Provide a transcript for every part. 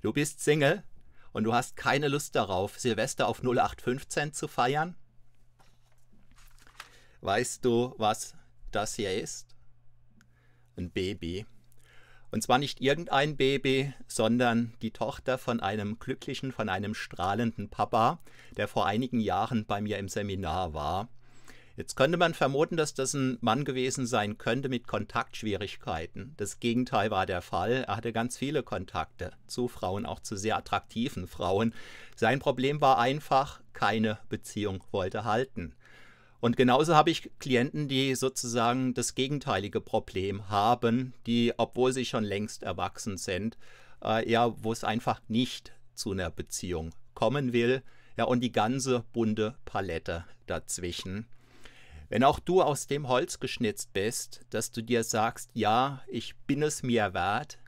Du bist Single und du hast keine Lust darauf, Silvester auf 0815 zu feiern? Weißt du, was das hier ist? Ein Baby. Und zwar nicht irgendein Baby, sondern die Tochter von einem glücklichen, von einem strahlenden Papa, der vor einigen Jahren bei mir im Seminar war Jetzt könnte man vermuten, dass das ein Mann gewesen sein könnte mit Kontaktschwierigkeiten. Das Gegenteil war der Fall. Er hatte ganz viele Kontakte zu Frauen, auch zu sehr attraktiven Frauen. Sein Problem war einfach, keine Beziehung wollte halten. Und genauso habe ich Klienten, die sozusagen das gegenteilige Problem haben, die, obwohl sie schon längst erwachsen sind, äh, ja, wo es einfach nicht zu einer Beziehung kommen will. Ja, und die ganze bunte Palette dazwischen. Wenn auch du aus dem Holz geschnitzt bist, dass du dir sagst, ja, ich bin es mir wert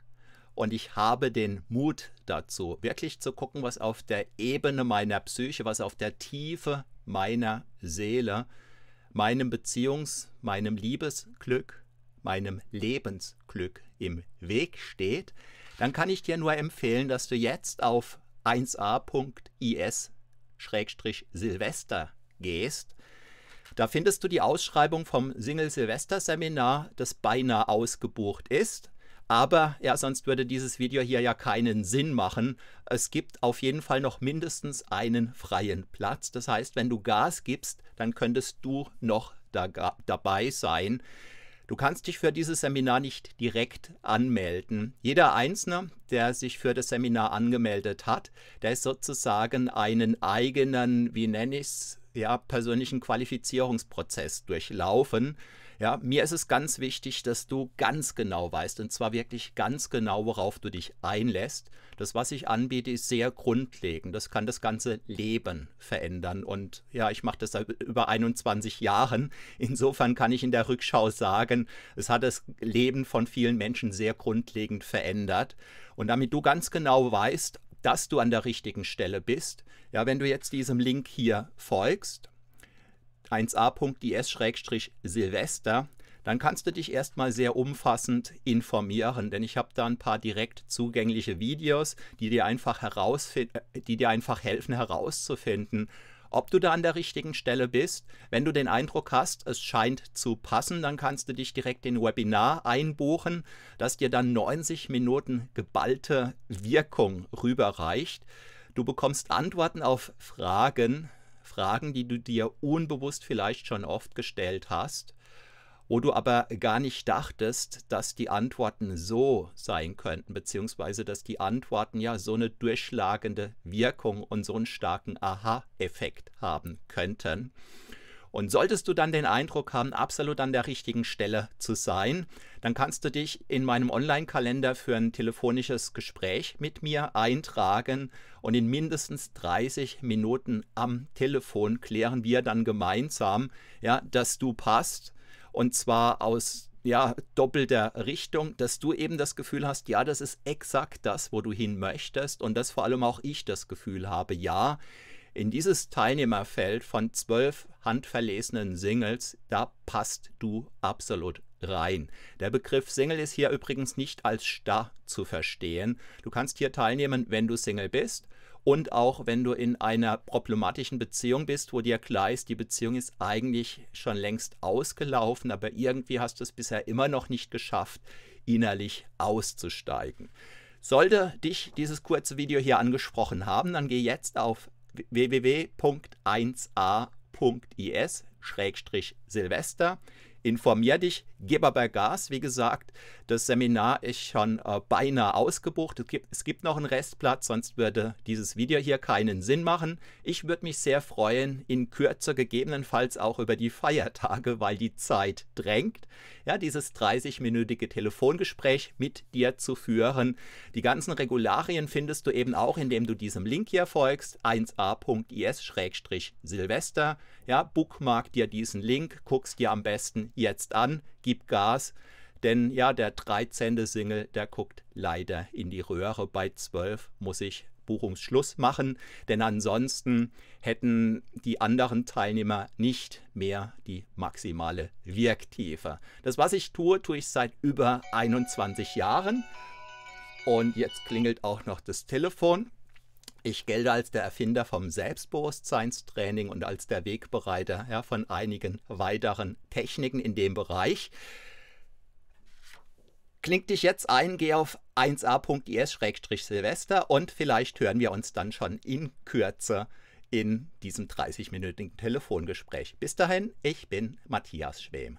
und ich habe den Mut dazu, wirklich zu gucken, was auf der Ebene meiner Psyche, was auf der Tiefe meiner Seele, meinem Beziehungs-, meinem Liebesglück, meinem Lebensglück im Weg steht, dann kann ich dir nur empfehlen, dass du jetzt auf 1a.is-silvester gehst da findest du die Ausschreibung vom Single-Silvester-Seminar, das beinahe ausgebucht ist. Aber ja, sonst würde dieses Video hier ja keinen Sinn machen. Es gibt auf jeden Fall noch mindestens einen freien Platz. Das heißt, wenn du Gas gibst, dann könntest du noch da, dabei sein. Du kannst dich für dieses Seminar nicht direkt anmelden. Jeder Einzelne, der sich für das Seminar angemeldet hat, der ist sozusagen einen eigenen, wie nenne ich es, ja, persönlichen Qualifizierungsprozess durchlaufen. Ja, mir ist es ganz wichtig, dass du ganz genau weißt, und zwar wirklich ganz genau, worauf du dich einlässt. Das, was ich anbiete, ist sehr grundlegend. Das kann das ganze Leben verändern. Und ja, ich mache das seit über 21 Jahren. Insofern kann ich in der Rückschau sagen, es hat das Leben von vielen Menschen sehr grundlegend verändert. Und damit du ganz genau weißt, dass du an der richtigen Stelle bist. Ja, wenn du jetzt diesem Link hier folgst, 1a.is-silvester, dann kannst du dich erstmal sehr umfassend informieren, denn ich habe da ein paar direkt zugängliche Videos, die dir einfach, herausfin- äh, die dir einfach helfen herauszufinden, ob du da an der richtigen Stelle bist. Wenn du den Eindruck hast, es scheint zu passen, dann kannst du dich direkt in ein Webinar einbuchen, das dir dann 90 Minuten geballte Wirkung rüberreicht. Du bekommst Antworten auf Fragen, Fragen, die du dir unbewusst vielleicht schon oft gestellt hast wo du aber gar nicht dachtest, dass die Antworten so sein könnten, beziehungsweise dass die Antworten ja so eine durchschlagende Wirkung und so einen starken Aha-Effekt haben könnten. Und solltest du dann den Eindruck haben, absolut an der richtigen Stelle zu sein, dann kannst du dich in meinem Online-Kalender für ein telefonisches Gespräch mit mir eintragen und in mindestens 30 Minuten am Telefon klären wir dann gemeinsam, ja, dass du passt und zwar aus ja, doppelter Richtung, dass du eben das Gefühl hast, ja, das ist exakt das, wo du hin möchtest und dass vor allem auch ich das Gefühl habe, ja, in dieses Teilnehmerfeld von zwölf handverlesenen Singles, da passt du absolut rein. Der Begriff Single ist hier übrigens nicht als starr zu verstehen. Du kannst hier teilnehmen, wenn du Single bist und auch wenn du in einer problematischen Beziehung bist, wo dir klar ist, die Beziehung ist eigentlich schon längst ausgelaufen, aber irgendwie hast du es bisher immer noch nicht geschafft, innerlich auszusteigen. Sollte dich dieses kurze Video hier angesprochen haben, dann geh jetzt auf www.1a.is-silvester, informier dich, gebe aber Gas. Wie gesagt, das Seminar ist schon äh, beinahe ausgebucht. Es gibt, es gibt noch einen Restplatz, sonst würde dieses Video hier keinen Sinn machen. Ich würde mich sehr freuen, in Kürze gegebenenfalls auch über die Feiertage, weil die Zeit drängt. Ja, dieses 30-minütige Telefongespräch mit dir zu führen. Die ganzen Regularien findest du eben auch, indem du diesem Link hier folgst, 1a.is-silvester. Ja, bookmark dir diesen Link, guckst dir am besten jetzt an gib Gas. Denn ja, der 13. Single, der guckt leider in die Röhre. Bei 12 muss ich Buchungsschluss machen, denn ansonsten hätten die anderen Teilnehmer nicht mehr die maximale Wirktiefe. Das, was ich tue, tue ich seit über 21 Jahren. Und jetzt klingelt auch noch das Telefon. Ich gelte als der Erfinder vom Selbstbewusstseinstraining und als der Wegbereiter ja, von einigen weiteren Techniken in dem Bereich. Kling dich jetzt ein, geh auf 1a.is-silvester und vielleicht hören wir uns dann schon in Kürze in diesem 30-minütigen Telefongespräch. Bis dahin, ich bin Matthias Schwem.